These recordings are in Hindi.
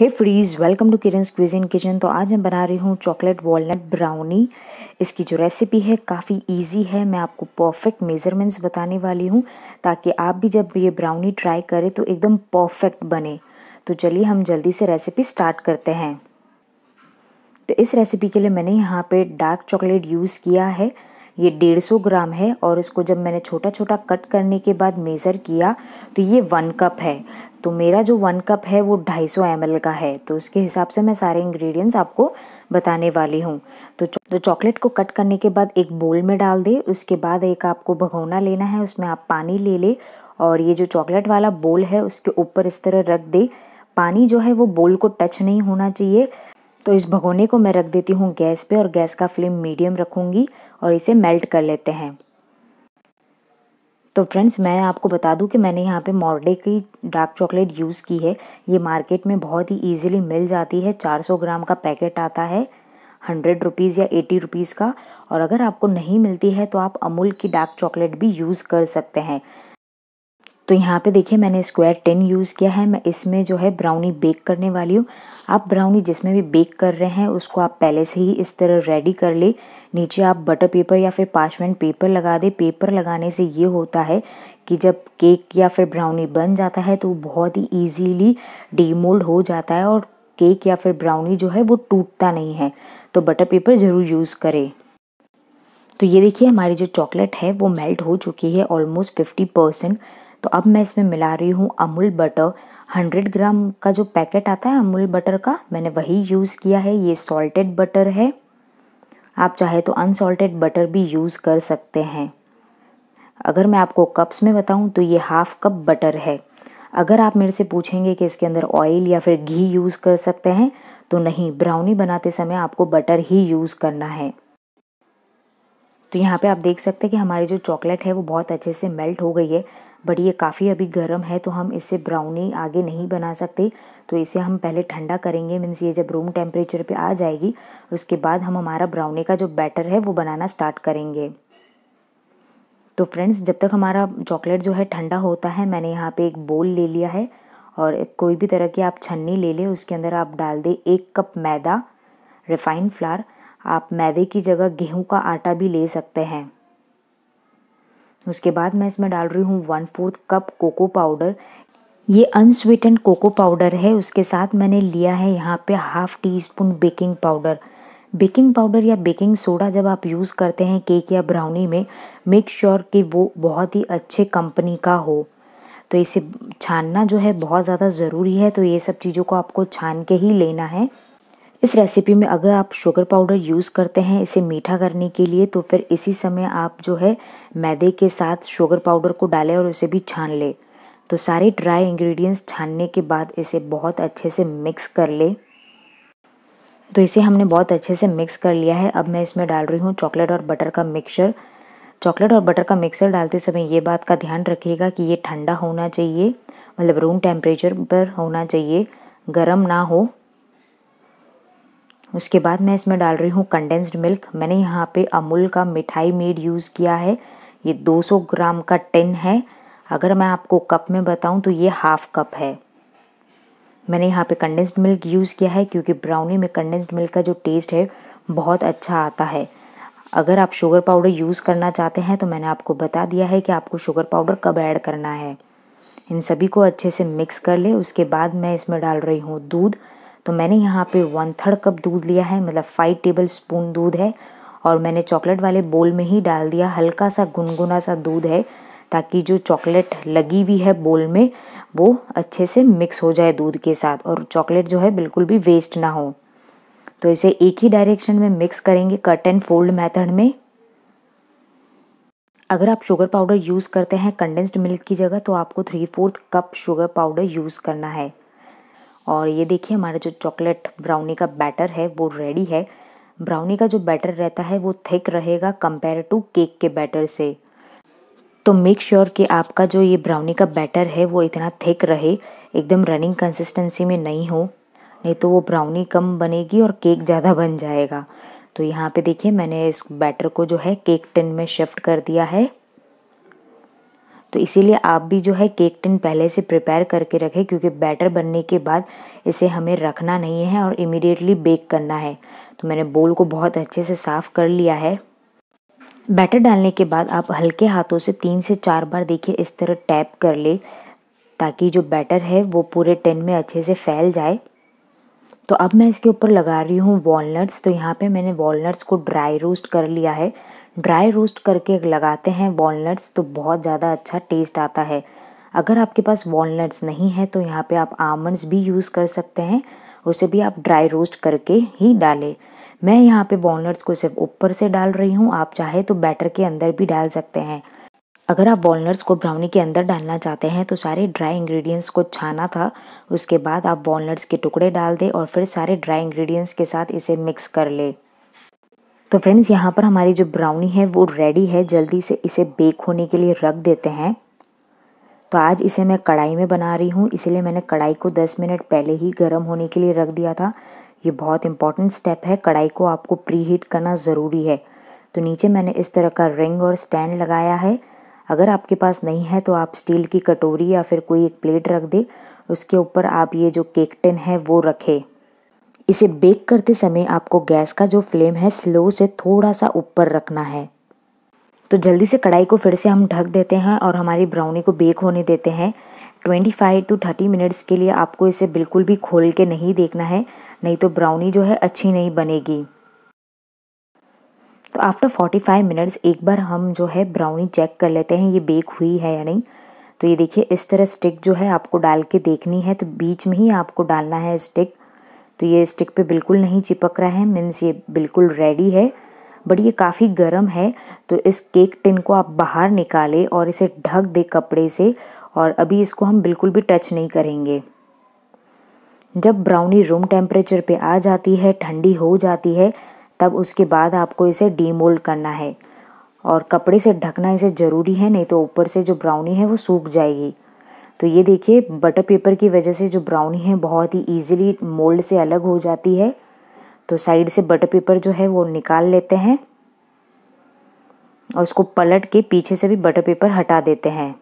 hey friends welcome to Kiran quiz in kitchen तो आज मैं बना रही हूँ चॉकलेट वॉलनट ब्राउनी इसकी जो रेसिपी है काफ़ी इजी है मैं आपको परफेक्ट मेज़रमेंट्स बताने वाली हूँ ताकि आप भी जब ये ब्राउनी ट्राई करें तो एकदम परफेक्ट बने तो चलिए हम जल्दी से रेसिपी स्टार्ट करते हैं तो इस रेसिपी के लिए मैंने यहाँ पर डार्क चॉकलेट यूज़ किया है ये 150 ग्राम है और इसको जब मैंने छोटा छोटा कट करने के बाद मेज़र किया तो ये वन कप है तो मेरा जो वन कप है वो 250 एम का है तो उसके हिसाब से मैं सारे इंग्रेडिएंट्स आपको बताने वाली हूँ तो तो चॉकलेट को कट करने के बाद एक बोल में डाल दे उसके बाद एक आपको भगोना लेना है उसमें आप पानी ले ले और ये जो चॉकलेट वाला बोल है उसके ऊपर इस तरह रख दे पानी जो है वो बोल को टच नहीं होना चाहिए तो इस भगोने को मैं रख देती हूँ गैस पे और गैस का फ्लेम मीडियम रखूँगी और इसे मेल्ट कर लेते हैं तो फ्रेंड्स मैं आपको बता दूं कि मैंने यहाँ पे मॉर्डे की डार्क चॉकलेट यूज़ की है ये मार्केट में बहुत ही इजीली मिल जाती है 400 ग्राम का पैकेट आता है हंड्रेड रुपीज़ या एटी रुपीज़ का और अगर आपको नहीं मिलती है तो आप अमूल की डार्क चॉकलेट भी यूज़ कर सकते हैं तो यहाँ पे देखिए मैंने स्क्वायर टेन यूज़ किया है मैं इसमें जो है ब्राउनी बेक करने वाली हूँ आप ब्राउनी जिसमें भी बेक कर रहे हैं उसको आप पहले से ही इस तरह रेडी कर ले नीचे आप बटर पेपर या फिर पार्चमेंट पेपर लगा दे पेपर लगाने से ये होता है कि जब केक या फिर ब्राउनी बन जाता है तो बहुत ही ईजीली डीमोल्ड हो जाता है और केक या फिर ब्राउनी जो है वो टूटता नहीं है तो बटर पेपर ज़रूर यूज़ करें तो ये देखिए हमारी जो चॉकलेट है वो मेल्ट हो चुकी है ऑलमोस्ट फिफ्टी परसेंट तो अब मैं इसमें मिला रही हूँ अमूल बटर 100 ग्राम का जो पैकेट आता है अमूल बटर का मैंने वही यूज़ किया है ये सॉल्टेड बटर है आप चाहे तो अनसॉल्टेड बटर भी यूज़ कर सकते हैं अगर मैं आपको कप्स में बताऊँ तो ये हाफ़ कप बटर है अगर आप मेरे से पूछेंगे कि इसके अंदर ऑयल या फिर घी यूज़ कर सकते हैं तो नहीं ब्राउनी बनाते समय आपको बटर ही यूज़ करना है तो यहाँ पे आप देख सकते हैं कि हमारी जो चॉकलेट है वो बहुत अच्छे से मेल्ट हो गई है बट ये काफ़ी अभी गर्म है तो हम इससे ब्राउनी आगे नहीं बना सकते तो इसे हम पहले ठंडा करेंगे मीन्स ये जब रूम टेम्परेचर पे आ जाएगी उसके बाद हम हमारा ब्राउनी का जो बैटर है वो बनाना स्टार्ट करेंगे तो फ्रेंड्स जब तक हमारा चॉकलेट जो है ठंडा होता है मैंने यहाँ पे एक बोल ले लिया है और कोई भी तरह की आप छन्नी ले लें उसके अंदर आप डाल दें एक कप मैदा रिफाइंड फ्लार आप मैदे की जगह गेहूं का आटा भी ले सकते हैं उसके बाद मैं इसमें डाल रही हूँ one fourth cup cocoa powder ये अनस्वीटन कोको पाउडर है उसके साथ मैंने लिया है यहाँ पे half teaspoon baking powder baking powder या बेकिंग सोडा जब आप यूज़ करते हैं केक या ब्राउनी में मेक श्योर sure कि वो बहुत ही अच्छे कंपनी का हो तो इसे छानना जो है बहुत ज़्यादा ज़रूरी है तो ये सब चीज़ों को आपको छान के ही लेना है इस रेसिपी में अगर आप शुगर पाउडर यूज़ करते हैं इसे मीठा करने के लिए तो फिर इसी समय आप जो है मैदे के साथ शुगर पाउडर को डालें और उसे भी छान लें तो सारे ड्राई इंग्रेडिएंट्स छानने के बाद इसे बहुत अच्छे से मिक्स कर लें तो इसे हमने बहुत अच्छे से मिक्स कर लिया है अब मैं इसमें डाल रही हूँ चॉकलेट और बटर का मिक्सचर चॉकलेट और बटर का मिक्सर डालते समय ये बात का ध्यान रखिएगा कि ये ठंडा होना चाहिए मतलब रूम टेम्परेचर पर होना चाहिए गर्म ना हो उसके बाद मैं इसमें डाल रही हूँ कंडेंस्ड मिल्क मैंने यहाँ पे अमूल का मिठाई मेड यूज़ किया है ये 200 ग्राम का टिन है अगर मैं आपको कप में बताऊँ तो ये हाफ़ कप है मैंने यहाँ पे कंडेंस्ड मिल्क यूज़ किया है क्योंकि ब्राउनी में कंडेंस्ड मिल्क का जो टेस्ट है बहुत अच्छा आता है अगर आप शुगर पाउडर यूज़ करना चाहते हैं तो मैंने आपको बता दिया है कि आपको शुगर पाउडर कब ऐड करना है इन सभी को अच्छे से मिक्स कर ले उसके बाद मैं इसमें डाल रही हूँ दूध तो मैंने यहाँ पे वन थर्ड कप दूध लिया है मतलब फाइव टेबल स्पून दूध है और मैंने चॉकलेट वाले बोल में ही डाल दिया हल्का सा गुनगुना सा दूध है ताकि जो चॉकलेट लगी हुई है बोल में वो अच्छे से मिक्स हो जाए दूध के साथ और चॉकलेट जो है बिल्कुल भी वेस्ट ना हो तो इसे एक ही डायरेक्शन में मिक्स करेंगे कट एंड फोल्ड मेथड में अगर आप शुगर पाउडर यूज़ करते हैं कंडेंस्ड मिल्क की जगह तो आपको three fourth cup sugar powder use करना है और ये देखिए हमारा जो चॉकलेट ब्राउनी का बैटर है वो रेडी है ब्राउनी का जो बैटर रहता है वो थिक रहेगा कंपेयर टू केक के बैटर से तो मेक श्योर sure कि आपका जो ये ब्राउनी का बैटर है वो इतना थिक रहे एकदम रनिंग कंसिस्टेंसी में नहीं हो नहीं तो वो ब्राउनी कम बनेगी और केक ज़्यादा बन जाएगा तो यहाँ पे देखिए मैंने इस बैटर को जो है केक टिन में शिफ्ट कर दिया है तो इसीलिए आप भी जो है केक टिन पहले से प्रिपेयर करके रखें क्योंकि बैटर बनने के बाद इसे हमें रखना नहीं है और इमीडिएटली बेक करना है तो मैंने बोल को बहुत अच्छे से साफ़ कर लिया है बैटर डालने के बाद आप हल्के हाथों से तीन से चार बार देखिए इस तरह टैप कर ले ताकि जो बैटर है वो पूरे टिन में अच्छे से फैल जाए तो अब मैं इसके ऊपर लगा रही हूँ वॉलनट्स तो यहाँ पे मैंने वॉलनट्स को ड्राई रोस्ट कर लिया है ड्राई रोस्ट करके लगाते हैं वॉलनट्स तो बहुत ज़्यादा अच्छा टेस्ट आता है अगर आपके पास वॉलनट्स नहीं है तो यहाँ पे आप आमंड्स भी यूज़ कर सकते हैं उसे भी आप ड्राई रोस्ट करके ही डालें मैं यहाँ पे वॉलनट्स को सिर्फ ऊपर से डाल रही हूँ आप चाहे तो बैटर के अंदर भी डाल सकते हैं अगर आप वॉलनट्स को ब्राउनी के अंदर डालना चाहते हैं तो सारे ड्राई इंग्रेडिएंट्स को छाना था उसके बाद आप वॉलनट्स के टुकड़े डाल दें और फिर सारे ड्राई इंग्रेडिएंट्स के साथ इसे मिक्स कर लें तो फ्रेंड्स यहाँ पर हमारी जो ब्राउनी है वो रेडी है जल्दी से इसे बेक होने के लिए रख देते हैं तो आज इसे मैं कढ़ाई में बना रही हूँ इसलिए मैंने कढ़ाई को 10 मिनट पहले ही गर्म होने के लिए रख दिया था ये बहुत इंपॉर्टेंट स्टेप है कढ़ाई को आपको प्री हीट करना ज़रूरी है तो नीचे मैंने इस तरह का रिंग और स्टैंड लगाया है अगर आपके पास नहीं है तो आप स्टील की कटोरी या फिर कोई एक प्लेट रख दे उसके ऊपर आप ये जो केक टिन है वो रखें इसे बेक करते समय आपको गैस का जो फ्लेम है स्लो से थोड़ा सा ऊपर रखना है तो जल्दी से कढ़ाई को फिर से हम ढक देते हैं और हमारी ब्राउनी को बेक होने देते हैं 25 टू थर्टी मिनट्स के लिए आपको इसे बिल्कुल भी खोल के नहीं देखना है नहीं तो ब्राउनी जो है अच्छी नहीं बनेगी तो आफ्टर 45 मिनट्स एक बार हम जो है ब्राउनी चेक कर लेते हैं ये बेक हुई है या नहीं तो ये देखिए इस तरह स्टिक जो है आपको डाल के देखनी है तो बीच में ही आपको डालना है स्टिक तो ये स्टिक पे बिल्कुल नहीं चिपक रहा है मीन्स ये बिल्कुल रेडी है बट ये काफ़ी गर्म है तो इस केक टिन को आप बाहर निकालें और इसे ढक दे कपड़े से और अभी इसको हम बिल्कुल भी टच नहीं करेंगे जब ब्राउनी रूम टेम्परेचर पे आ जाती है ठंडी हो जाती है तब उसके बाद आपको इसे डीमोल्ड करना है और कपड़े से ढकना इसे ज़रूरी है नहीं तो ऊपर से जो ब्राउनी है वो सूख जाएगी तो ये देखिए बटर पेपर की वजह से जो ब्राउनी है बहुत ही ईजिली मोल्ड से अलग हो जाती है तो साइड से बटर पेपर जो है वो निकाल लेते हैं और उसको पलट के पीछे से भी बटर पेपर हटा देते हैं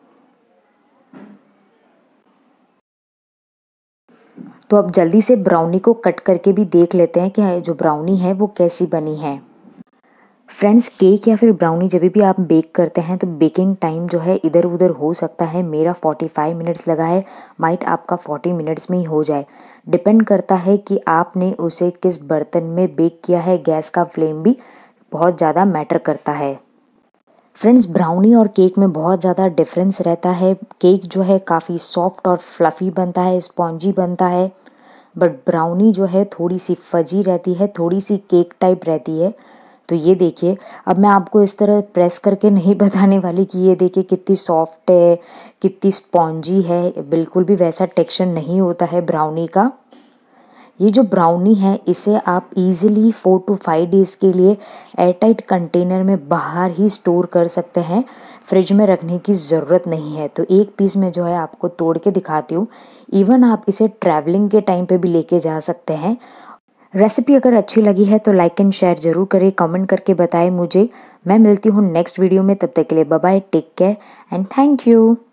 तो अब जल्दी से ब्राउनी को कट करके भी देख लेते हैं कि जो ब्राउनी है वो कैसी बनी है फ्रेंड्स केक या फिर ब्राउनी जब भी आप बेक करते हैं तो बेकिंग टाइम जो है इधर उधर हो सकता है मेरा 45 मिनट्स लगा है माइट आपका 40 मिनट्स में ही हो जाए डिपेंड करता है कि आपने उसे किस बर्तन में बेक किया है गैस का फ्लेम भी बहुत ज़्यादा मैटर करता है फ्रेंड्स ब्राउनी और केक में बहुत ज़्यादा डिफरेंस रहता है केक जो है काफ़ी सॉफ्ट और फ्लफ़ी बनता है स्पॉन्जी बनता है बट ब्राउनी जो है थोड़ी सी फजी रहती है थोड़ी सी केक टाइप रहती है तो ये देखिए अब मैं आपको इस तरह प्रेस करके नहीं बताने वाली कि ये देखिए कितनी सॉफ्ट है कितनी स्पॉन्जी है बिल्कुल भी वैसा टेक्सचर नहीं होता है ब्राउनी का ये जो ब्राउनी है इसे आप easily four to five days के लिए एयरटाइट कंटेनर में बाहर ही स्टोर कर सकते हैं फ्रिज में रखने की ज़रूरत नहीं है तो एक पीस में जो है आपको तोड़ के दिखाती हूँ इवन आप इसे ट्रैवलिंग के टाइम पे भी लेके जा सकते हैं रेसिपी अगर अच्छी लगी है तो लाइक एंड शेयर जरूर करें कमेंट करके बताएं मुझे मैं मिलती हूँ नेक्स्ट वीडियो में तब तक के लिए bye take care and thank you